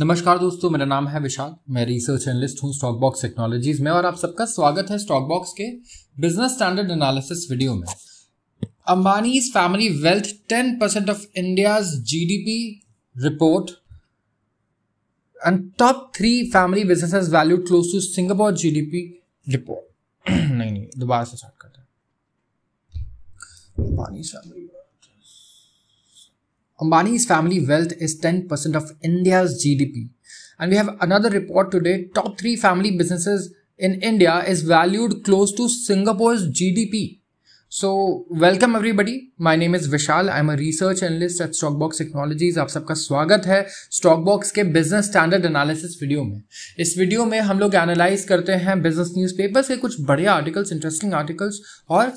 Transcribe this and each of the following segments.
नमस्कार दोस्तों मेरा नाम है विशाल मैं रिसर्च एनलिस्ट हूँ स्टॉकबॉक्स टेक्नोलॉजीज में और आप सबका स्वागत है स्टॉकबॉक्स के बिजनेस स्टैंडर्ड एनालिसिस वीडियो में Ambani's family wealth ten percent of India's GDP report and top three family business value close to Singapore GDP report नहीं नहीं दोबारा से स्टार्ट करते हैं Ambani family Ambani's family wealth is 10% of India's GDP. And we have another report today. Top three family businesses in India is valued close to Singapore's GDP. So, welcome everybody. My name is Vishal. I'm a research analyst at StockBox Technologies आप सबका स्वागत है स्टॉकबॉक्स के business standard analysis video में इस video में हम लोग एनालाइज करते हैं बिजनेस न्यूज़पेपर्स के कुछ बढ़िया आर्टिकल्स इंटरेस्टिंग आर्टिकल्स और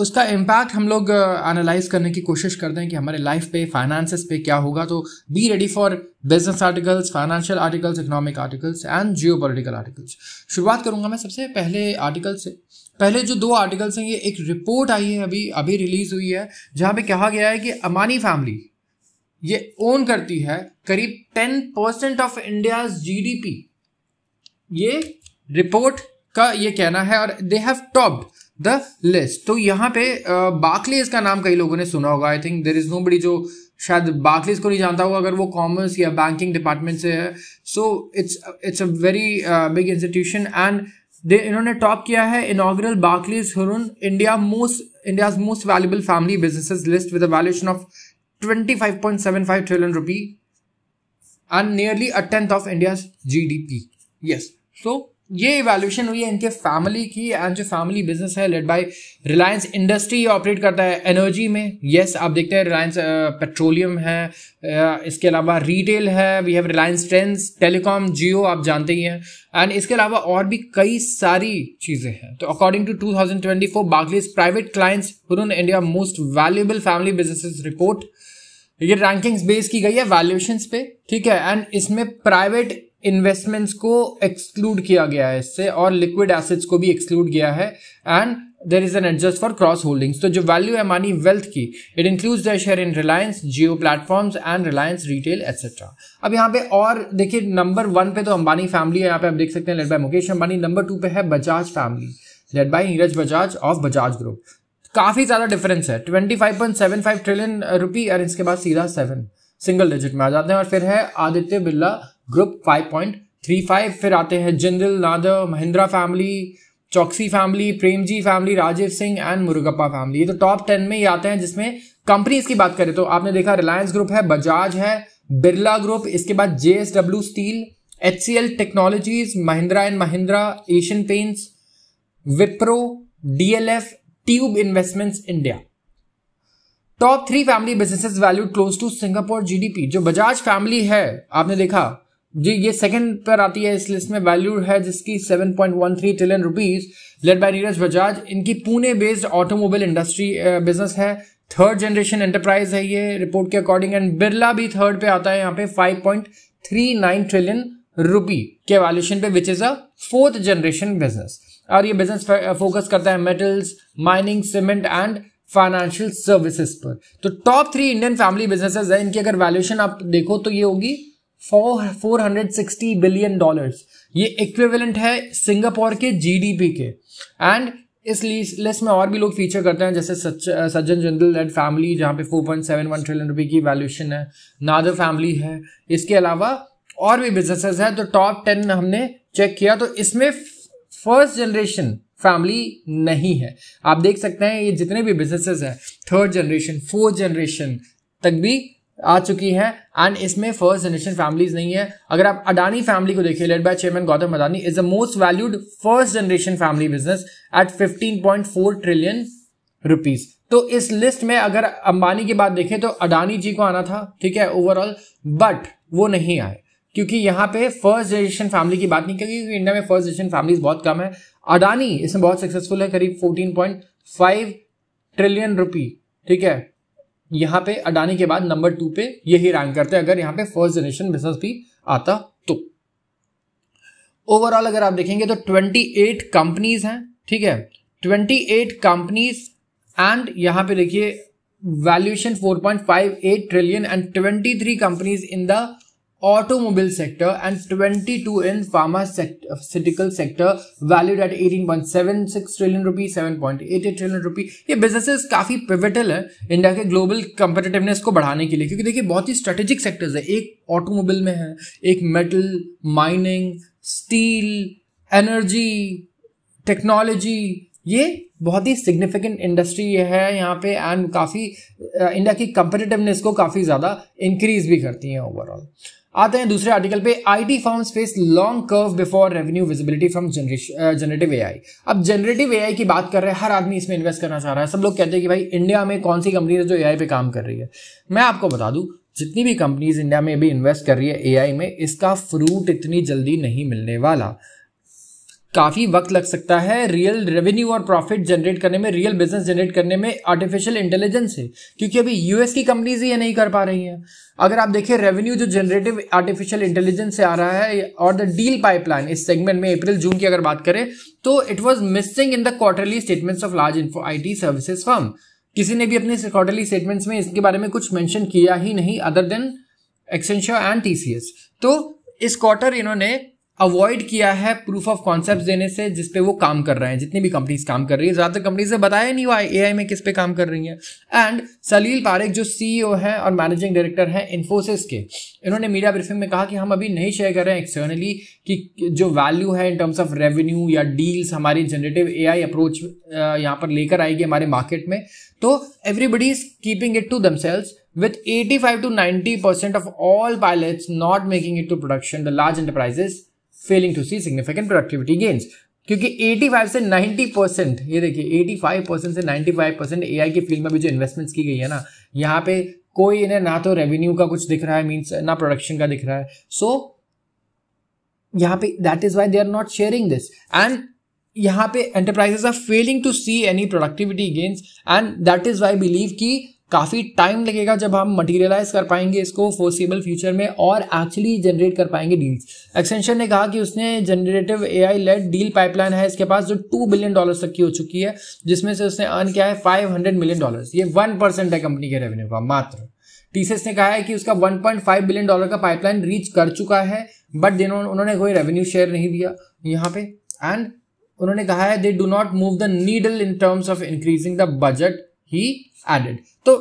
उसका इम्पैक्ट हम लोग एनालाइज uh, करने की कोशिश करते हैं कि हमारे लाइफ पे फाइनेंस पे क्या होगा तो be ready for business articles financial articles economic articles and geopolitical articles शुरुआत करूंगा मैं सबसे पहले आर्टिकल से पहले जो दो आर्टिकल्स हैं ये एक रिपोर्ट आई है अभी अभी रिलीज हुई है जहाँ पे कहा गया है कि अमानी फैमिली ये ओन करती है करीब टेन परसेंट ऑफ इंडिया पी ये रिपोर्ट का ये कहना है और they have topped the list तो यहाँ पे बाकलेज का नाम कई लोगों ने सुना होगा I think there is nobody जो शायद बाकलेज को नहीं जानता होगा अगर वो कॉमर्स या बैंकिंग डिपार्टमेंट से है so it's it's a very big institution and they इन्होंने टॉप किया है inaugural Barclays Hurun India most India most valuable family business list with seven five trillion rupee and nearly a tenth of India G D P yes so ये evaluation हुई है इनके family की and जो family business है led by Reliance industry operate करता है energy में यस yes, आप देखते हैं रिलायंस पेट्रोलियम uh, है uh, इसके अलावा रिटेल है we have Reliance trends telecom Jio आप जानते ही हैं एंड इसके अलावा और भी कई सारी चीज़ें हैं तो according to for Barclays private clients Hurun India most valuable family business report ये रैंकिंग्स बेस की गई है वैल्यूएशंस पे ठीक है एंड इसमें प्राइवेट इन्वेस्टमेंट्स को एक्सक्लूड किया गया है इससे और लिक्विड एसेट्स को भी एक्सक्लूड किया है and there is an adjust for cross holdings तो जो वैल्यू है मानी वेल्थ की it include the share in Reliance Jio platforms and Reliance retail etcetera अब यहाँ पे और देखिए नंबर वन पे तो अंबानी फैमिली है यहाँ पे आप देख सकते हैं led by Mukesh Ambani number two पे है Bajaj family led by Neeraj Bajaj of Bajaj group काफ़ी ज़्यादा डिफरेंस है twenty five point seven five trillion rupee और इसके बाद सीधा सेवन सिंगल डिजिट में आ जाते हैं और फिर है आदित्य बिरला ग्रुप 5.35 फिर आते हैं Jindal Nadar Mahindra family Chowksey family Premji family Rajiv Singh and Murugappa family ये तो टॉप टेन में ही आते हैं जिसमें कंपनीज की बात करें तो आपने देखा रिलायंस ग्रुप है बजाज है बिरला ग्रुप इसके बाद J steel H C L technologies Mahindra and Mahindra Asian paints Wipro DLF tube investments India top three family businesses valued close to Singapore GDP जो बजाज फैमिली है आपने देखा जी ये सेकंड पर आती है इस लिस्ट में वैल्यू है जिसकी 7.13 trillion rupees led by Neeraj Bajaj इनकी Pune based automobile industry business है थर्ड जनरेशन एंटरप्राइज है ये रिपोर्ट के अकॉर्डिंग एंड बिरला भी थर्ड पे आता है यहाँ पे 5.39 ट्रिलियन रुपी के वैल्यूशन पे which is a fourth generation business और ये बिजनेस फोकस uh, करता है metals mining cement and financial services पर तो top three Indian family businesses है इनकी अगर वैल्यूएशन आप देखो तो ये होगी four hundred sixty billion dollars ये इक्विवेलेंट है सिंगापुर के जीडीपी के एंड इस लिस्ट में और भी लोग फीचर करते हैं जैसे सज्जन जनरल एंड फैमिली जहाँ पे 4.71 ट्रिलियन रुपए की वैल्यूशन है नादर फैमिली है इसके अलावा और भी बिजनेसेस हैं तो टॉप टेन हमने चेक किया तो इसमें फर्स्ट जनरेशन फैमिली नहीं है आप देख सकते हैं ये जितने भी बिजनेसेस हैं थर्ड जनरेशन फोर्थ जनरेशन तक भी आ चुकी है एंड इसमें फर्स्ट जनरेशन फैमिलीज नहीं है अगर आप अडानी फैमिली को देखिए led by chairman Gautam Adani is the most valued first generation family business at 15.4 trillion rupees तो इस लिस्ट में अगर अंबानी की बात देखें तो अडानी जी को आना था ठीक है ओवरऑल बट वो नहीं आए क्योंकि यहाँ पे फर्स्ट जनरेशन फैमिली की बात नहीं क्योंकि इंडिया में फर्स्ट जनरेशन फैमिलीज बहुत कम है अडानी इसमें बहुत सक्सेसफुल है करीब 14.5 ट्रिलियन रुपी ठीक है यहाँ पे अडानी के बाद नंबर टू पे यही रैंक करते हैं अगर यहाँ पे फर्स्ट जनरेशन बिजनेस भी आता तो ओवरऑल अगर आप देखेंगे तो 28 कंपनीज हैं ठीक है 28 कंपनीज एंड यहाँ पे देखिए valuation 4.58 trillion and 23 companies in the automobile sector and 22 in pharmaceutical sector valued at 18.76 trillion rupee 7.88 trillion rupee ये businesses काफ़ी pivotal है इंडिया के global competitiveness को बढ़ाने के लिए क्योंकि देखिए बहुत ही strategic sectors है एक automobile में है एक metal mining steel energy technology ये बहुत ही सिग्निफिकेंट इंडस्ट्री है यहाँ पे एंड काफ़ी इंडिया की कंपेटिटिवनेस को काफ़ी ज़्यादा इंक्रीज भी करती है ओवरऑल आते हैं दूसरे आर्टिकल पे IT form face long curve before revenue visibility from generative AI अब जनरेटिव एआई की बात कर रहे हैं हर आदमी इसमें इन्वेस्ट करना चाह रहा है सब लोग कहते हैं कि भाई इंडिया में कौन सी कंपनी है जो एआई पे काम कर रही है मैं आपको बता दूं जितनी भी कंपनीज इंडिया में अभी इन्वेस्ट कर रही है एआई में इसका फ्रूट इतनी जल्दी नहीं मिलने वाला काफ़ी वक्त लग सकता है रियल रेवेन्यू और प्रॉफिट जनरेट करने में रियल बिजनेस जनरेट करने में आर्टिफिशियल इंटेलिजेंस है क्योंकि अभी यूएस की कंपनीज ये नहीं कर पा रही हैं अगर आप देखें रेवेन्यू जो जनरेटिव आर्टिफिशियल इंटेलिजेंस से आ रहा है और द डील पाइपलाइन इस सेगमेंट में अप्रैल जून की अगर बात करें तो it was missing in the quarterly statements of large info I services firm किसी ने भी अपने क्वार्टरली स्टेटमेंट्स में इसके बारे में कुछ मैंशन किया ही नहीं other than Accenture and T तो इस क्वार्टर इन्होंने अवॉइड किया है प्रूफ ऑफ कॉन्सेप्ट देने से जिस पे वो काम कर रहे हैं जितनी भी कंपनीज काम कर रही है ज़्यादातर कंपनीज ने बताया नहीं हुआ ए में किस पे काम कर रही है एंड सलील पारेख जो सीईओ e है और मैनेजिंग डायरेक्टर हैं इन्फोसिस के इन्होंने मीडिया ब्रीफिंग में कहा कि हम अभी नहीं शेयर कर रहे हैं एक्सटर्नली कि जो वैल्यू है इन टर्म्स ऑफ रेवेन्यू या डील्स हमारी जनरेटिव ए अप्रोच यहाँ पर लेकर आएगी हमारे मार्केट में तो everybody is keeping it to themselves five 85 ninety 90% of all pilot not making it to production the large enterprises failing to see significant productivity gains क्योंकि 85 से 90 परसेंट ये देखिए 85 परसेंट से 95 परसेंट ए की फील्ड में भी जो इन्वेस्टमेंट्स की गई है ना यहाँ पे कोई इन्हें ना तो रेवेन्यू का कुछ दिख रहा है मीन्स ना प्रोडक्शन का दिख रहा है सो so, यहाँ पे that is why they are not sharing this and यहाँ पे enterprises are failing to see any productivity gains and that is why believe की काफ़ी टाइम लगेगा जब हम मटेरियलाइज कर पाएंगे इसको फोर्सिबल फ्यूचर में और एक्चुअली जनरेट कर पाएंगे डील्स एक्सटेंशन ने कहा कि उसने generative AI led deal pipeline है इसके पास जो टू बिलियन डॉलर तक की हो चुकी है जिसमें से उसने अर्न किया है फाइव हंड्रेड मिलियन डॉलर ये वन परसेंट है कंपनी के रेवेन्यू का मात्र टीसीएस ने कहा है कि उसका 1.5 बिलियन डॉलर का पाइपलाइन रीच कर चुका है बट जिन्होंने उन्होंने कोई रेवेन्यू शेयर नहीं दिया यहाँ पे एंड उन्होंने कहा है they do not move the needle in terms of increasing the budget he added. So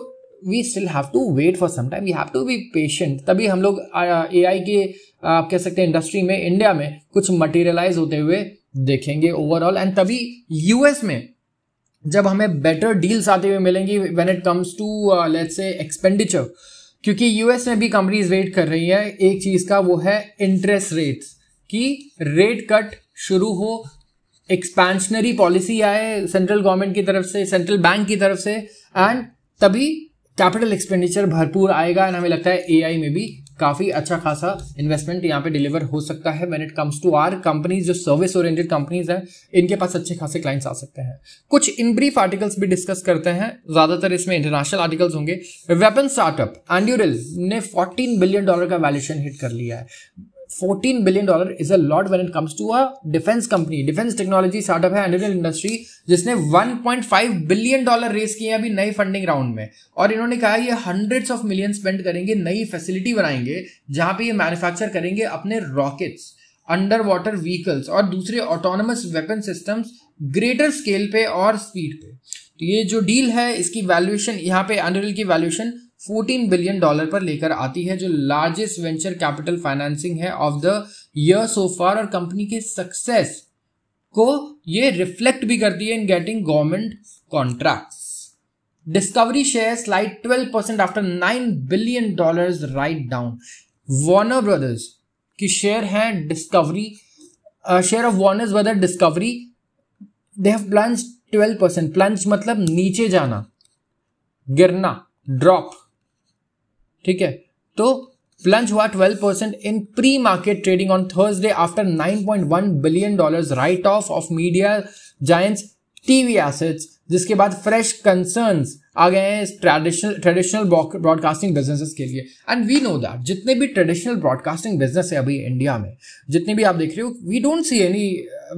we still have to wait for some time we have to be patient तभी हम लोग ए आई के आप कह सकते हैं इंडस्ट्री में इंडिया में कुछ मटेरियलाइज होते हुए देखेंगे ओवरऑल एंड तभी यूएस में जब हमें बेटर डील्स आते हुए मिलेंगी when it comes to let's say expenditure क्योंकि यूएस में भी कंपनीज वेट कर रही है एक चीज का वो है इंटरेस्ट रेट्स की रेट कट शुरू हो एक्सपेंशनरी पॉलिसी आए सेंट्रल गवर्नमेंट की तरफ से सेंट्रल बैंक की तरफ से एंड तभी कैपिटल एक्सपेंडिचर भरपूर आएगा एंड हमें लगता है एआई में भी काफ़ी अच्छा खासा इन्वेस्टमेंट यहाँ पे डिलीवर हो सकता है when it comes to our companies जो सर्विस ओरिएंटेड कंपनीज हैं इनके पास अच्छे खासे क्लाइंट्स आ सकते हैं कुछ इन ब्रीफ आर्टिकल्स भी डिस्कस करते हैं ज़्यादातर इसमें इंटरनेशनल आर्टिकल्स होंगे वेपन स्टार्टअप एंड्यूरल ने 14 बिलियन डॉलर का वैल्यूशन हिट कर लिया है 14 बिलियन डॉलर is a lot when it comes to a defence company defence technology startup है अंडर इंडस्ट्री जिसने 1.5 बिलियन डॉलर रेस किए हैं अभी नई फंडिंग राउंड में और इन्होंने कहा ये हंड्रेड्स ऑफ मिलियन स्पेंड करेंगे नई फैसिलिटी बनाएंगे जहां पे ये मैन्युफैक्चर करेंगे अपने रॉकेट्स अंडर वाटर व्हीकल्स और दूसरे autonomous weapon systems greater scale पे और स्पीड पे तो ये जो डील है इसकी वैल्यूएशन यहाँ पे अनरिल की वैल्यूएशन 14 बिलियन डॉलर पर लेकर आती है जो लार्जेस्ट वेंचर कैपिटल फाइनेंसिंग है of the year so far और कंपनी के सक्सेस को ये रिफ्लेक्ट भी करती है in getting government contracts Discovery share slide 12 percent after 9 billion dollars write down Warner Brothers की शेयर है Discovery share of Warner Brother Discovery they have plunge 12 percent plunge मतलब नीचे जाना गिरना ड्रॉप ठीक है तो प्लंज हुआ 12 percent in pre market trading on Thursday after 9.1 billion dollars write off of media giants TV assets जिसके बाद फ्रेश कंसर्न आ गए हैं ट्रेडिशनल ट्रेडिशनल ब्रॉडकास्टिंग बिजनेसेस के लिए एंड वी नो दैट जितने भी ट्रेडिशनल ब्रॉडकास्टिंग बिजनेस है अभी इंडिया में जितने भी आप देख रहे हो we don't see any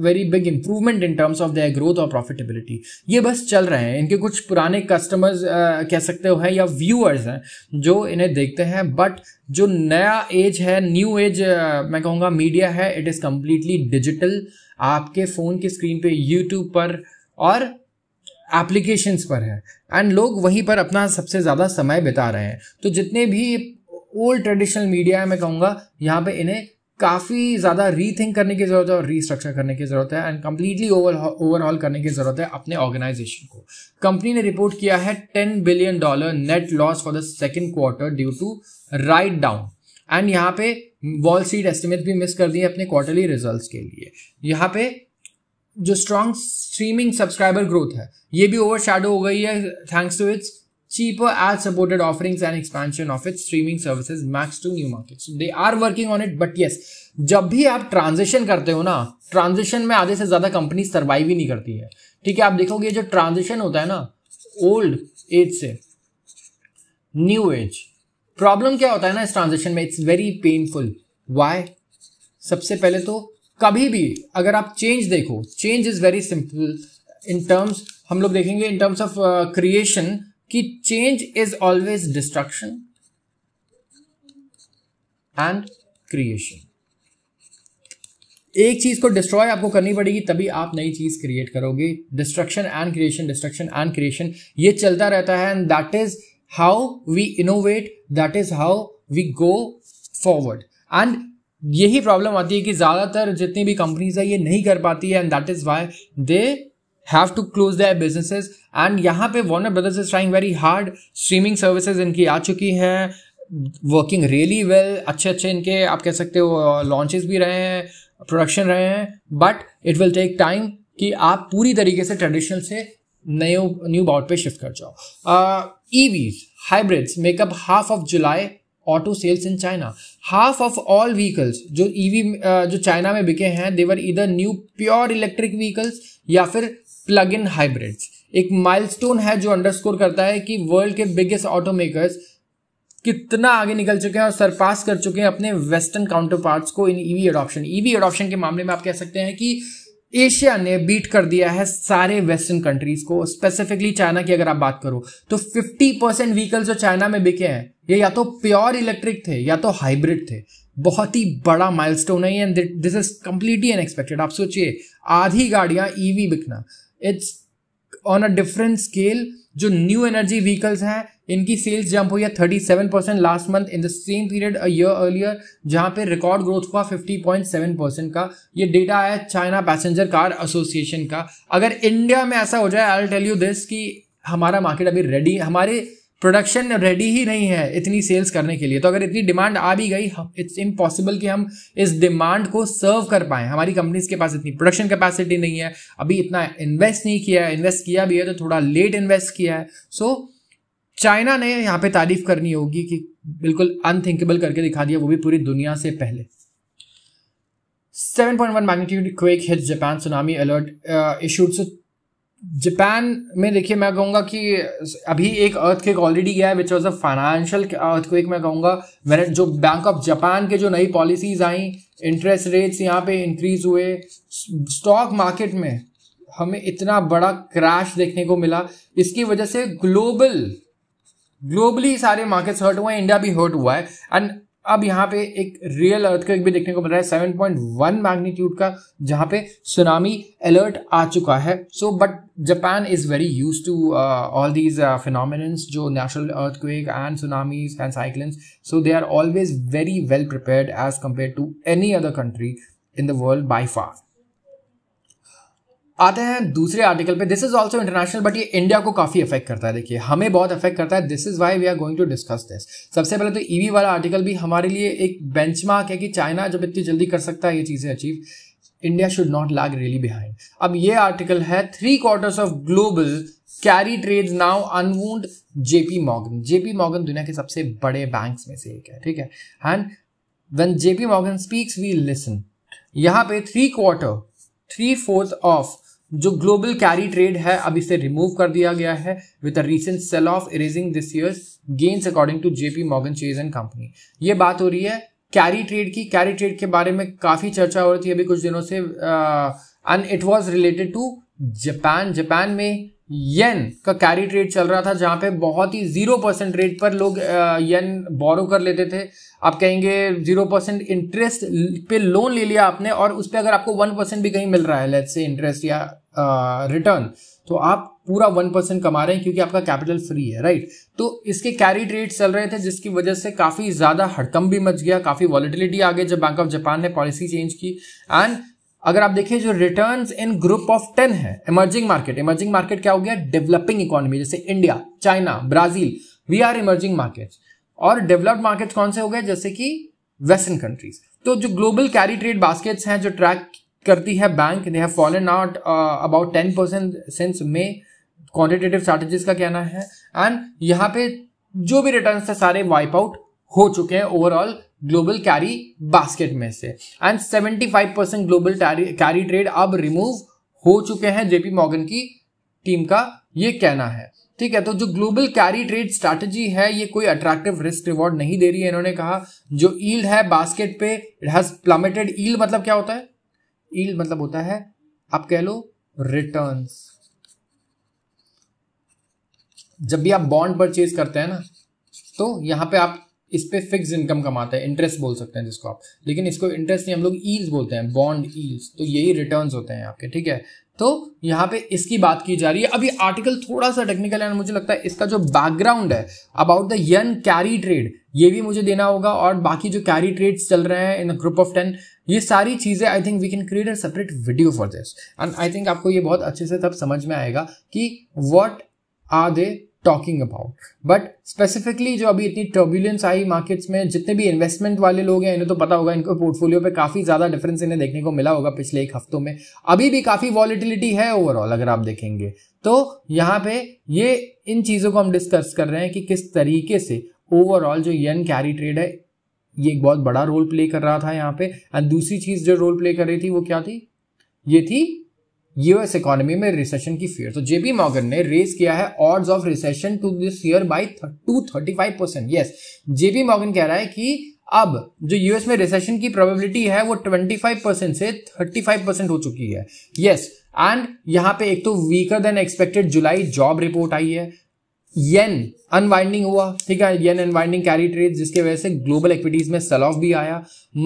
very big improvement in terms of the growth और प्रॉफिटेबिलिटी ये बस चल रहे हैं इनके कुछ पुराने कस्टमर्स uh, कह सकते हो हैं या व्यूअर्स हैं जो इन्हें देखते हैं बट जो नया एज है न्यू एज uh, मैं कहूँगा मीडिया है इट इज़ कम्प्लीटली डिजिटल आपके फ़ोन की स्क्रीन पे यूट्यूब पर uh, और एप्लीकेशंस पर है एंड लोग वहीं पर अपना सबसे ज़्यादा समय बिता रहे हैं तो जितने भी ओल्ड ट्रेडिशनल मीडिया है मैं कहूँगा यहाँ पे इन्हें काफ़ी ज़्यादा रीथिंक करने की ज़रूरत है और रीस्ट्रक्चर करने की ज़रूरत है एंड कम्प्लीटली ओवरऑल करने की ज़रूरत है अपने ऑर्गेनाइजेशन को कंपनी ने रिपोर्ट किया है ten billion dollar net loss for the second quarter due to write down and यहाँ पे वॉल स्ट्रीट एस्टिमेट भी मिस कर दिए अपने क्वार्टरली रिजल्ट्स के लिए यहाँ पे जो स्ट्रॉन्ग स्ट्रीमिंग सब्सक्राइबर ग्रोथ है ये भी ओवर शेडो हो गई है thanks to its cheaper ad supported offerings and expansion of its streaming services Max to new market they are working on it but but जब भी आप ट्रांजेक्शन करते हो ना ट्रांजेक्शन में आधे से ज्यादा कंपनी सर्वाइव ही नहीं करती है ठीक है आप देखोगे जो ट्रांजेक्शन होता है ना ओल्ड एज से न्यू एज प्रॉब्लम क्या होता है ना इस ट्रांजेक्शन में इट्स वेरी पेनफुल वाई सबसे पहले तो कभी भी अगर आप चेंज देखो change is very simple in terms हम लोग देखेंगे इन टर्म्स ऑफ क्रिएशन कि change is always destruction and creation एक चीज को डिस्ट्रॉय आपको करनी पड़ेगी तभी आप नई चीज क्रिएट करोगे destruction and creation destruction and creation ये चलता रहता है and that is how we innovate that is how we go forward and यही प्रॉब्लम आती है कि ज़्यादातर जितनी भी कंपनीज है ये नहीं कर पाती है and that is why they have to close their businesses and यहाँ पे Warner Brothers is trying very hard streaming services इनकी आ चुकी हैं वर्किंग रियली वेल अच्छे अच्छे इनके आप कह सकते हो लॉन्चेस भी रहे हैं प्रोडक्शन रहे हैं but it will take time कि आप पूरी तरीके से ट्रेडिशनल से नए न्यू बाउट पे शिफ्ट कर जाओ EVs hybrids makeup half of July auto sales in China half of all vehicles जो ईवी e जो चाइना में बिके हैं देवर इधर न्यू प्योर इलेक्ट्रिक व्हीकल्स या फिर प्लग इन हाइब्रिड्स एक माइलस्टोन है जो अंडरस्कोर करता है कि वर्ल्ड के बिगेस्ट ऑटोमेकर्स कितना आगे निकल चुके हैं और सरपास कर चुके हैं अपने वेस्टर्न काउंटर पार्ट को in EV adoption EV adoption के मामले में आप कह सकते हैं कि एशिया ने बीट कर दिया है सारे वेस्टर्न कंट्रीज को स्पेसिफिकली चाइना की अगर आप बात करो तो 50 परसेंट व्हीकल जो चाइना में बिके हैं ये या तो प्योर इलेक्ट्रिक थे या तो हाइब्रिड थे बहुत ही बड़ा माइलस्टोन है and this is completely unexpected आप सोचिए आधी गाड़ियां ईवी e बिकना it's on a different scale जो न्यू एनर्जी व्हीकल्स हैं इनकी सेल्स जंप हुई है thirty seven percent last month in the same period year earlier जहां पे रिकॉर्ड ग्रोथ हुआ फिफ्टी पॉइंट सेवन परसेंट का ये डेटा है चाइना पैसेंजर कार एसोसिएशन का अगर इंडिया में ऐसा हो जाए आई टेल यू दिस कि हमारा मार्केट अभी रेडी हमारे प्रोडक्शन रेडी ही नहीं है इतनी सेल्स करने के लिए तो अगर इतनी डिमांड आ भी गई इट्स इम्पॉसिबल कि हम इस डिमांड को सर्व कर पाए हमारी कंपनीज के पास इतनी प्रोडक्शन कैपेसिटी नहीं है अभी इतना इन्वेस्ट नहीं किया है इन्वेस्ट किया भी है तो थोड़ा लेट इन्वेस्ट किया है सो चाइना ने यहाँ पे तारीफ करनी होगी कि बिल्कुल अनथिंकेबल करके दिखा दिया वो भी पूरी दुनिया से पहले 7.1 magnitude quake hit Japan tsunami alert issued so Japan में देखिए मैं कहूँगा कि अभी एक अर्थ क्वेक ऑलरेडी गया है which was a financial earthquake मैं कहूँगा मैंने जो बैंक ऑफ जापान के जो नई पॉलिसीज आई इंटरेस्ट रेट्स यहाँ पे इंक्रीज हुए स्टॉक मार्केट में हमें इतना बड़ा क्रैश देखने को मिला इसकी वजह से ग्लोबल ग्लोबली सारे मार्केट्स हर्ट हुए हैं इंडिया भी हर्ट हुआ है एंड अब यहाँ पे एक रियल अर्थक्वेक भी देखने को मिल रहा है सेवन पॉइंट वन मैग्नीट्यूड का जहाँ पे सुनामी अलर्ट आ चुका है so but Japan is very used to all these phenomenons जो national earthquake and tsunamis and cyclone so they are always very well prepared as compare to any other country in the world by far आते हैं दूसरे article पे this is also international but ये India को काफी affect करता है देखिए हमें बहुत इफेक्ट करता है this is why we are going to discuss this सबसे पहले तो ईवी e वाला आर्टिकल भी हमारे लिए एक बेंचमार्क है कि चाइना जब इतनी जल्दी कर सकता है ये चीजें achieve India should not lag really behind अब ये आर्टिकल है three quarters of global carry trade now unwound JP Morgan JP Morgan दुनिया के सबसे बड़े बैंक में से एक है ठीक है and when JP Morgan speaks we listen यहां पे three quarter three fourth of जो ग्लोबल कैरी ट्रेड है अब इसे रिमूव कर दिया गया है with a recent sell off erasing this year's gains according to JP Morgan Chase and company ये बात हो रही है कैरी ट्रेड की कैरी ट्रेड के बारे में काफ़ी चर्चा हो रही थी अभी कुछ दिनों से and it was related to Japan Japan में येन का कैरी ट्रेड चल रहा था जहां पे बहुत ही जीरो परसेंट रेट पर लोग येन बोरो कर लेते थे आप कहेंगे जीरो परसेंट इंटरेस्ट पे लोन ले लिया आपने और उस पर अगर आपको वन परसेंट भी कहीं मिल रहा है लेट्स से इंटरेस्ट या रिटर्न तो आप पूरा वन परसेंट कमा रहे हैं क्योंकि आपका कैपिटल फ्री है राइट तो इसके कैरी ट्रेड चल रहे थे जिसकी वजह से काफी ज्यादा हड़कम भी मच गया काफी वॉलिटिलिटी आ गई जब बैंक ऑफ जापान ने पॉलिसी चेंज की एंड अगर आप देखिए जो return in group of ten है इमर्जिंग मार्केट इमर्जिंग मार्केट क्या हो गया डेवलपिंग इकोनॉमी जैसे India China Brazil we are emerging market और डेवलप्ड मार्केट कौन से हो गए जैसे कि वेस्टर्न कंट्रीज तो जो ग्लोबल कैरी ट्रेड बास्केट्स हैं जो ट्रैक करती है bank they have fallen out about ten percent since में क्वांटिटेटिव स्ट्रैटेजीज का कहना है एंड यहाँ पे जो भी रिटर्न थे सारे वाइप आउट हो चुके हैं ओवरऑल ग्लोबल कैरी बास्केट में से and 75 percent global carry trade अब रिमूव हो चुके हैं जेपी मॉर्गन की टीम का ये कहना है ठीक है तो जो ग्लोबल कैरी ट्रेड स्ट्रैटेजी है ये कोई अट्रैक्टिव रिस्क रिवॉर्ड नहीं दे रही है इन्होंने कहा जो ईल्ड है बास्केट पे इट हैज प्लमेटेड ईल्ड मतलब क्या होता है ईल्ड मतलब होता है आप कह लो रिटर्न जब भी आप बॉन्ड परचेज करते हैं ना तो यहां पे आप इस पर फिक्स इनकम कमाता है इंटरेस्ट बोल सकते हैं जिसको आप लेकिन इसको इंटरेस्ट नहीं हम लोग ईल्स बोलते हैं बॉन्ड ईल्स तो यही रिटर्न होते हैं आपके ठीक है तो यहाँ पे इसकी बात की जा रही है अभी आर्टिकल थोड़ा सा टेक्निकल है मुझे लगता है इसका जो बैकग्राउंड है about the yen carry trade ये भी मुझे देना होगा और बाकी जो कैरी ट्रेड्स चल रहे हैं इन ग्रुप ऑफ टेन ये सारी चीज़ें I think we can create a separate video for this and I think आपको ये बहुत अच्छे से तब समझ में आएगा कि what are they talking about but specifically जो अभी इतनी टर्बुलेंस आई मार्केट्स में जितने भी इन्वेस्टमेंट वाले लोग हैं इन्हें तो पता होगा इनको पोर्टफोलियो पे काफ़ी ज़्यादा डिफरेंस इन्हें देखने को मिला होगा पिछले एक हफ्तों में अभी भी काफ़ी वॉलिटिलिटी है ओवरऑल अगर आप देखेंगे तो यहाँ पे ये इन चीज़ों को हम डिस्कस कर रहे हैं कि किस तरीके से ओवरऑल जो यन कैरी ट्रेड है ये एक बहुत बड़ा रोल प्ले कर रहा था यहाँ पे एंड दूसरी चीज़ जो रोल प्ले कर रही थी वो क्या थी ये थी यूएस इकोनॉमी में रिसेशन की फियर तो जेबी मॉर्गन ने रेज किया है odds of recession to this year by to thirty five percent yes JP Morgan कह रहा है कि अब जो यूएस में रिसेशन की प्रोबेबिलिटी है वो ट्वेंटी फाइव परसेंट से थर्टी फाइव परसेंट हो चुकी है यस एंड यहाँ पे एक तो weaker than expected July job report आई है येन अनवाइंडिंग हुआ ठीक है येन अनवाइंडिंग कैरी ट्रेड जिसके वजह से ग्लोबल इक्विटीज में सेल ऑफ भी आया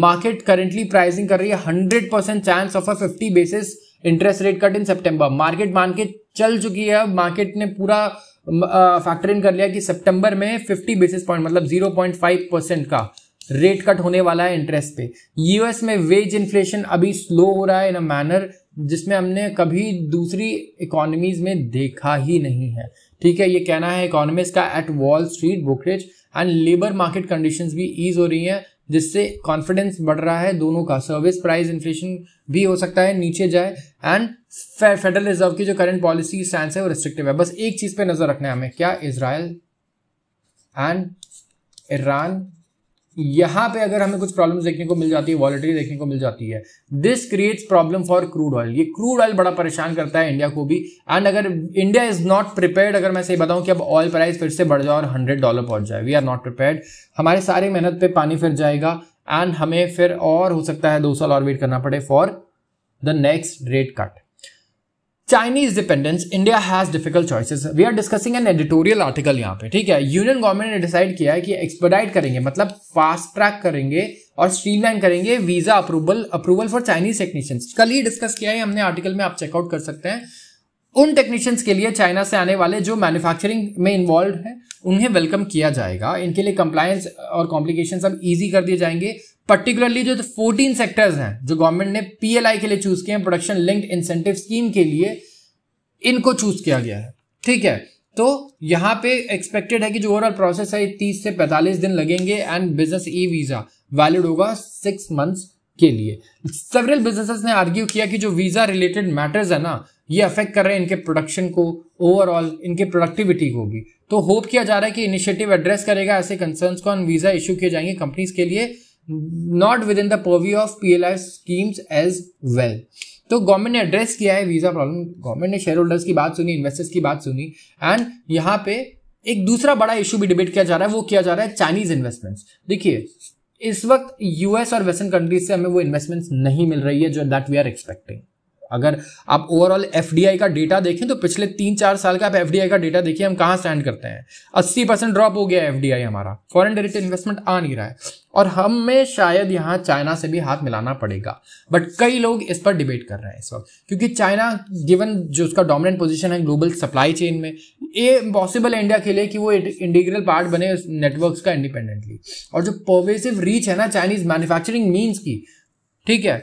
मार्केट करेंटली प्राइसिंग कर रही है hundred percent chance of a fifty basis interest rate cut in September market मान के चल चुकी है मार्केट ने पूरा फैक्टर इन कर लिया कि सितंबर में 50 बेसिस पॉइंट मतलब 0.5 परसेंट का रेट कट होने वाला है इंटरेस्ट पे यूएस में वेज इन्फ्लेशन अभी स्लो हो रहा है इन अ मैनर जिसमें हमने कभी दूसरी इकोनॉमीज में देखा ही नहीं है ठीक है ये कहना है इकोनॉमिस्ट का at Wall Street brokerage and labour market conditions भी ईज हो रही हैं जिससे कॉन्फिडेंस बढ़ रहा है दोनों का सर्विस प्राइस इन्फ्लेशन भी हो सकता है नीचे जाए एंड फेडरल रिजर्व की जो करंट पॉलिसी स्टैंड है वो रिस्ट्रिक्टिव है बस एक चीज़ पे नज़र रखना है हमें क्या इसराइल एंड ईरान यहां पे अगर हमें कुछ प्रॉब्लम देखने को मिल जाती है वॉलिटरी देखने को मिल जाती है this creates problem for crude oil ये क्रूड ऑयल बड़ा परेशान करता है इंडिया को भी एंड अगर इंडिया इज नॉट प्रिपेयर्ड अगर मैं सही बताऊं कि अब ऑयल प्राइस फिर से बढ़ जाए और हंड्रेड डॉलर पहुंच जाए वी आर नॉट प्रिपेयर्ड हमारे सारे मेहनत पे पानी फिर जाएगा एंड हमें फिर और हो सकता है दो साल और वेट करना पड़े for the next rate cut Chinese dependence India has difficult choices we are discussing an editorial article यहाँ पे ठीक है यूनियन गवर्नमेंट ने डिसाइड किया है कि एक्सपर्डाइट करेंगे मतलब फास्ट ट्रैक करेंगे और स्ट्रीमलाइन करेंगे visa approval approval for Chinese technicians कल ही डिस्कस किया है हमने आर्टिकल में आप चेकआउट कर सकते हैं उन टेक्नीशियंस के लिए चाइना से आने वाले जो मैन्युफैक्चरिंग में इन्वॉल्व है उन्हें वेलकम किया जाएगा इनके लिए कंप्लायंस और कॉम्प्लिकेशन सब ईजी कर दिए जाएंगे पर्टिकुलरली जो फोर्टीन सेक्टर्स हैं जो गवर्नमेंट ने पीएलआई के लिए चूज किए हैं प्रोडक्शन लिंक्ड इंसेंटिव स्कीम के लिए इनको चूज किया गया है ठीक है तो यहाँ पे एक्सपेक्टेड है कि जो ओवरऑल प्रोसेस है तीस से पैंतालीस दिन लगेंगे and business e visa valid होगा सिक्स मंथ्स के लिए सेवरल बिजनेसेस ने आर्ग्यू किया कि जो वीजा रिलेटेड मैटर्स है ना ये अफेक्ट कर रहे हैं इनके प्रोडक्शन को ओवरऑल इनके प्रोडक्टिविटी को भी तो होप किया जा रहा है कि इनिशिएटिव एड्रेस करेगा ऐसे कंसर्न्स को ऑन वीजा इश्यू किए जाएंगे कंपनीज के लिए not within the purview of P L R schemes as well तो गवर्नमेंट ने एड्रेस किया है वीज़ा प्रॉब्लम गवर्नमेंट ने शेयर होल्डर्स की बात सुनी इन्वेस्टर्स की बात सुनी एंड यहाँ पे एक दूसरा बड़ा इशू भी डिबेट किया जा रहा है वो किया जा रहा है चाइनीज इन्वेस्टमेंट्स देखिए इस वक्त यूएस और वेस्टर्न कंट्रीज से हमें वो इन्वेस्टमेंट्स नहीं मिल रही है जो दैट वी आर एक्सपेक्टिंग अगर आप ओवरऑल एफ का डेटा देखें तो पिछले तीन चार साल का आप एफ का डेटा देखिए हम कहाँ स्टैंड करते हैं अस्सी परसेंट ड्रॉप हो गया एफ हमारा फॉरन डायरेक्ट इन्वेस्टमेंट आ नहीं रहा है और हमें शायद यहाँ चाइना से भी हाथ मिलाना पड़ेगा बट कई लोग इस पर डिबेट कर रहे हैं इस वक्त क्योंकि चाइना गिवन जो उसका डोमिनेंट पोजीशन है ग्लोबल सप्लाई चेन में ये इम्पॉसिबल है इंडिया के लिए कि वो इंडिग्रल पार्ट बने नेटवर्क्स का इंडिपेंडेंटली और जो पॉवेसिव रीच है ना चाइनीज मैन्युफैक्चरिंग मीन्स की ठीक है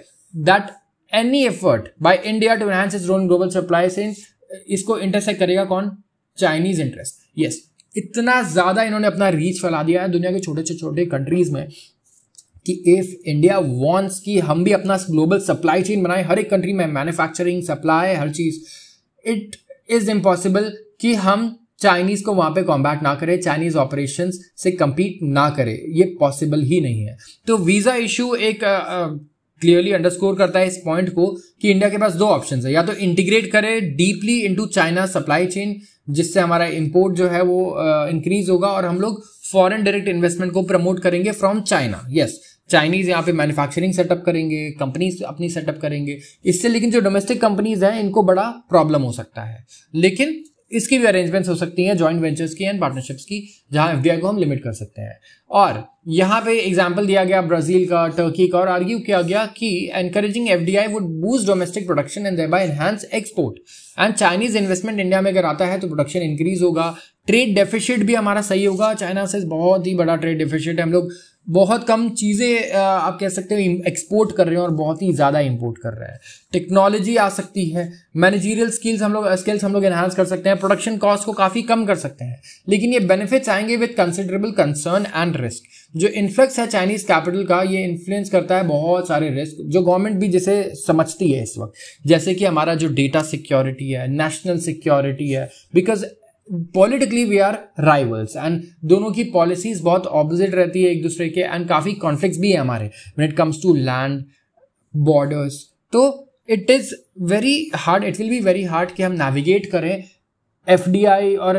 that any effort by India to enhance its own global supply chain इसको इंटरसेक्ट करेगा कौन चाइनीज इंटरेस्ट यस इतना ज़्यादा इन्होंने अपना रीच फैला दिया है दुनिया के छोटे से छोटे कंट्रीज में कि इफ इंडिया वॉन्ट्स कि हम भी अपना ग्लोबल सप्लाई चेन बनाए हर एक कंट्री में मैन्युफैक्चरिंग सप्लाई हर चीज़ इट इज़ इम्पॉसिबल कि हम चाइनीज़ को वहां पे कॉम्बैट ना करें चाइनीज़ ऑपरेशंस से कम्पीट ना करें ये पॉसिबल ही नहीं है तो वीज़ा इशू एक क्लियरली अंडरस्कोर करता है इस पॉइंट को कि इंडिया के पास दो ऑप्शन है या तो इंटीग्रेट करे deeply into China supply chain जिससे हमारा इम्पोर्ट जो है वो इंक्रीज uh, होगा और हम लोग फॉरन डायरेक्ट इन्वेस्टमेंट को प्रमोट करेंगे फ्रॉम चाइना यस चाइनीज यहाँ पे मैन्युफैक्चरिंग सेटअप करेंगे कंपनीज अपनी सेटअप करेंगे इससे लेकिन जो डोमेस्टिक कंपनीज हैं इनको बड़ा प्रॉब्लम हो सकता है लेकिन इसकी भी अरेंजमेंट्स हो सकती हैं जॉइंट वेंचर्स की एंड पार्टनरशिप्स की जहां एफ को हम लिमिट कर सकते हैं और यहाँ पे एग्जाम्पल दिया गया ब्राजील का टर्की का और आर्ग्यू किया गया कि encouraging F would boost domestic production and thereby enhance export and Chinese investment India में अगर आता है तो प्रोडक्शन इंक्रीज होगा ट्रेड डेफिशिट भी हमारा सही होगा चाइना से बहुत ही बड़ा ट्रेड डेफिशिट है हम लोग बहुत कम चीज़ें आप कह सकते हो एक्सपोर्ट कर रहे हैं और बहुत ही ज़्यादा इंपोर्ट कर रहे हैं टेक्नोलॉजी आ सकती है मैनेजीरियल स्किल्स हम लोग स्किल्स हम लोग एनहांस कर सकते हैं प्रोडक्शन कॉस्ट को काफ़ी कम कर सकते हैं लेकिन ये बेनिफिट्स आएंगे with considerable concern and risk जो इन्फ्लक्स है चाइनीज़ कैपिटल का ये इन्फ्लुएंस करता है बहुत सारे रिस्क जो गवर्नमेंट भी जिसे समझती है इस वक्त जैसे कि हमारा जो डेटा सिक्योरिटी है नेशनल सिक्योरिटी है because politically we are rivals and दोनों की पॉलिसीज बहुत ऑपोजिट रहती है एक दूसरे के एंड काफ़ी कॉन्फ्लिक्ट भी है हमारे when it comes to land borders तो it is very hard it will be very hard कि हम नेविगेट करें एफ डी आई और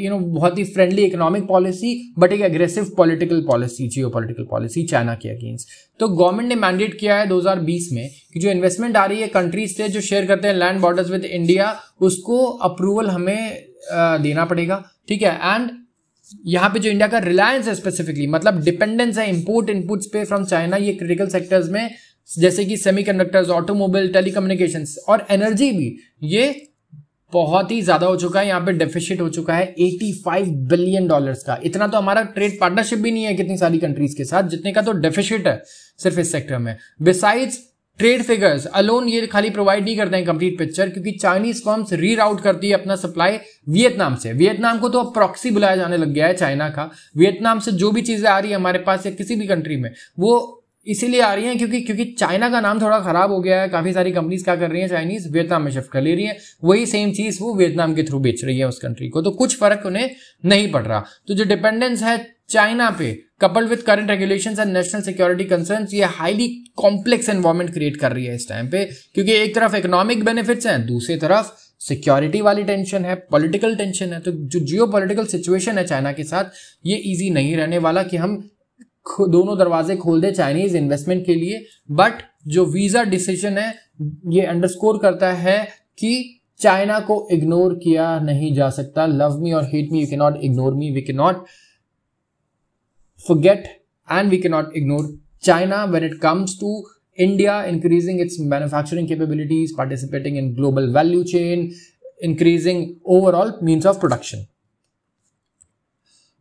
यू नो बहुत ही फ्रेंडली इकोनॉमिक पॉलिसी बट एक aggressive political policy geopolitical policy China के against तो गवर्नमेंट ने मैंडेट किया है 2020 में कि जो इन्वेस्टमेंट आ रही है कंट्रीज से जो शेयर करते हैं लैंड बॉर्डर्स विद इंडिया उसको अप्रूवल हमें देना पड़ेगा ठीक है एंड यहाँ पे जो इंडिया का रिलायंस है स्पेसिफिकली मतलब डिपेंडेंस है इंपोर्ट इनपुट्स पे फ्रॉम चाइना ये क्रिटिकल सेक्टर्स में जैसे कि सेमीकंडक्टर्स ऑटोमोबाइल टेलीकम्युनिकेशन और एनर्जी भी ये बहुत ही ज्यादा हो चुका है यहाँ पे डेफिशिट हो चुका है 85 बिलियन डॉलर्स का इतना तो हमारा ट्रेड पार्टनरशिप भी नहीं है कितनी सारी कंट्रीज के साथ जितने का तो डेफिशिट है सिर्फ इस सेक्टर में बिसाइड्स ट्रेड फिगर्स अलोन ये खाली प्रोवाइड नहीं करते हैं कंप्लीट पिक्चर क्योंकि चाइनीज फर्म्स रीराउट करती है अपना सप्लाई वियतनाम से वियतनाम को तो अब प्रॉक्सी बुलाया जाने लग गया है चाइना का वियतनाम से जो भी चीजें आ रही है हमारे पास या किसी भी कंट्री में वो इसीलिए आ रही हैं क्योंकि क्योंकि चाइना का नाम थोड़ा खराब हो गया है काफ़ी सारी कंपनीज क्या कर रही हैं चाइनीज वियतनाम में शिफ्ट कर ले रही है वही सेम चीज़ वो वियतनाम के थ्रू बेच रही है उस कंट्री को तो कुछ फर्क उन्हें नहीं पड़ रहा तो जो डिपेंडेंस है चाइना पे coupled with current regulation and national security concern ये हाईली कॉम्प्लेक्स एनवायरमेंट क्रिएट कर रही है इस टाइम पे क्योंकि एक तरफ इकोनॉमिक बेनिफिट्स हैं दूसरी तरफ सिक्योरिटी वाली टेंशन है पॉलिटिकल टेंशन है तो जो जियो पोलिटिकल सिचुएशन है चाइना के साथ ये ईजी नहीं रहने वाला कि हम दोनों दरवाजे खोल दे चाइनीज इन्वेस्टमेंट के लिए बट जो वीजा डिसीजन है ये अंडरस्कोर करता है कि चाइना को इग्नोर किया नहीं जा सकता लव मी और hate me you can not ignore me we can not forget and we cannot ignore China when it comes to India increasing its manufacturing capabilities, participating in global value chain, increasing overall means of production.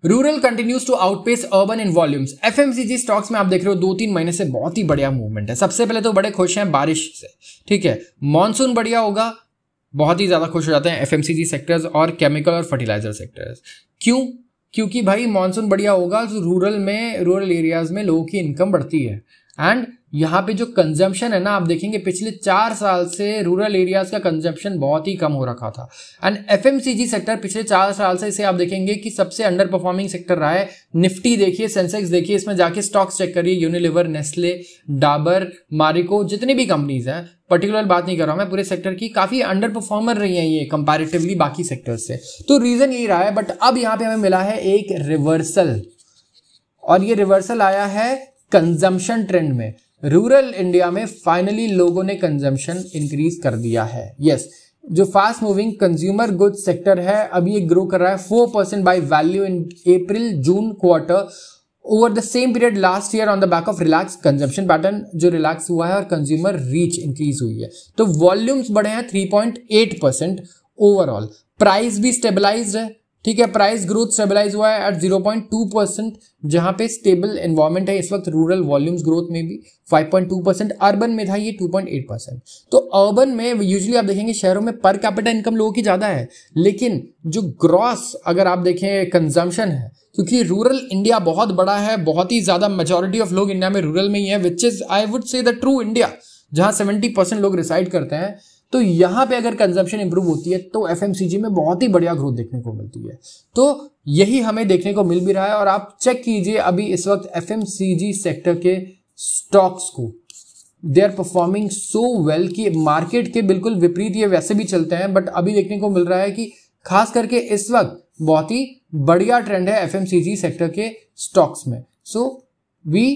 Rural continues to outpace urban in volumes F stocks में आप देख रहे हो दो तीन महीने से बहुत ही बढ़िया मूवमेंट है सबसे पहले तो बड़े खुश हैं बारिश से ठीक है मानसून बढ़िया होगा बहुत ही ज़्यादा खुश हो जाते हैं एफ सेक्टर्स और केमिकल और फर्टिलाइजर सेक्टर्स क्यों क्योंकि भाई मानसून बढ़िया होगा तो रूरल में रूरल एरियाज़ में लोगों की इनकम बढ़ती है एंड यहाँ पे जो कंजम्पशन है ना आप देखेंगे पिछले चार साल से रूरल एरियाज का कंजम्पशन बहुत ही कम हो रखा था एंड एफ सेक्टर पिछले चार साल से इसे आप देखेंगे कि सबसे अंडर परफॉर्मिंग सेक्टर रहा है निफ्टी देखिए सेंसेक्स देखिए इसमें जाके स्टॉक्स चेक करिए यूनिलिवर नेस्ले डाबर मारिको जितनी भी कंपनीज हैं पर्टिकुलर बात नहीं कर रहा हूँ मैं पूरे सेक्टर की काफ़ी अंडर परफॉर्मर रही है ये कंपेरेटिवली बाकी सेक्टर से तो रीज़न यही रहा है बट अब यहाँ पे हमें मिला है एक रिवर्सल और ये रिवर्सल आया है कंजम्पशन ट्रेंड में रूरल इंडिया में फाइनली लोगों ने कंजम्पशन इंक्रीज कर दिया है यस yes, जो fast moving consumer goods sector है अभी ये ग्रो कर रहा है four percent by value in April June quarter over the same period last year on the back of relax consumption pattern जो रिलैक्स हुआ है और कंज्यूमर रीच इंक्रीज हुई है तो वॉल्यूम्स बढ़े हैं three point eight percent overall price भी स्टेबलाइज है ठीक है प्राइस ग्रोथ स्टेबलाइज हुआ है एट 0.2 परसेंट जहां पे स्टेबल एनवायरमेंट है इस वक्त रूरल वॉल्यूम्स ग्रोथ में भी 5.2 परसेंट अर्बन में था ये 2.8 परसेंट तो अर्बन में यूजली आप देखेंगे शहरों में पर कैपिटल इनकम लोगों की ज़्यादा है लेकिन जो ग्रॉस अगर आप देखें कंजम्पशन है क्योंकि रूरल इंडिया बहुत बड़ा है बहुत ही ज़्यादा मेजोरिटी ऑफ लोग इंडिया में रूरल में ही है which is I would say the true India जहां सेवेंटी परसेंट लोग रिसाइड करते हैं तो यहां पे अगर कंजम्पशन इंप्रूव होती है तो एफ में बहुत ही बढ़िया ग्रोथ देखने को मिलती है तो यही हमें देखने को मिल भी रहा है और आप चेक कीजिए अभी इस वक्त एफ सेक्टर के स्टॉक्स को they are performing so well कि मार्केट के बिल्कुल विपरीत ये वैसे भी चलते हैं बट अभी देखने को मिल रहा है कि खास करके इस वक्त बहुत ही बढ़िया ट्रेंड है एफ सेक्टर के स्टॉक्स में so we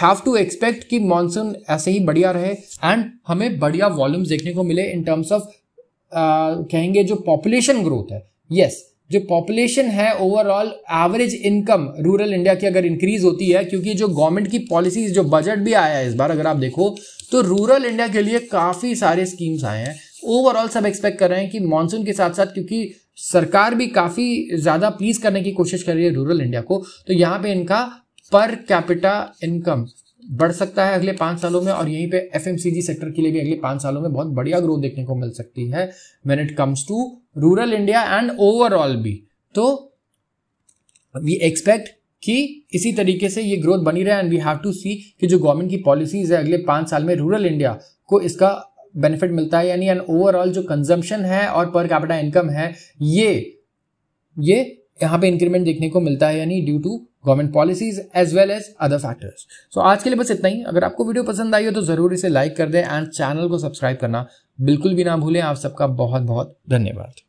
have to expect कि मानसून ऐसे ही बढ़िया रहे एंड हमें बढ़िया वॉल्यूम्स देखने को मिले इन टर्म्स ऑफ कहेंगे जो पॉपुलेशन ग्रोथ है यस yes, जो पॉपुलेशन है overall average income rural India की अगर इंक्रीज होती है क्योंकि जो गवर्नमेंट की पॉलिसीज जो बजट भी आया है इस बार अगर आप देखो तो रूरल इंडिया के लिए काफ़ी सारे स्कीम्स आए हैं ओवरऑल सब एक्सपेक्ट कर रहे हैं कि मानसून के साथ साथ क्योंकि सरकार भी काफ़ी ज़्यादा प्लीज करने की कोशिश कर रही है रूरल इंडिया को तो यहाँ पे इनका पर कैपिटा इनकम बढ़ सकता है अगले पांच सालों में और यहीं पे एफएमसीजी सेक्टर के लिए भी अगले पांच सालों में बहुत बढ़िया ग्रोथ देखने को मिल सकती है when it comes to rural India and overall भी तो वी एक्सपेक्ट कि इसी तरीके से ये ग्रोथ बनी रहे and we have to see कि जो गवर्नमेंट की पॉलिसीज है अगले पांच साल में रूरल इंडिया को इसका बेनिफिट मिलता है यानी एंड ओवरऑल जो कंजम्पशन है और पर कैपिटा इनकम है ये ये यहाँ पे इंक्रीमेंट देखने को मिलता है यानी due to government policies as well as other factors so आज के लिए बस इतना ही अगर आपको वीडियो पसंद आई हो तो जरूर इसे लाइक कर दें एंड चैनल को सब्सक्राइब करना बिल्कुल भी ना भूलें आप सबका बहुत बहुत धन्यवाद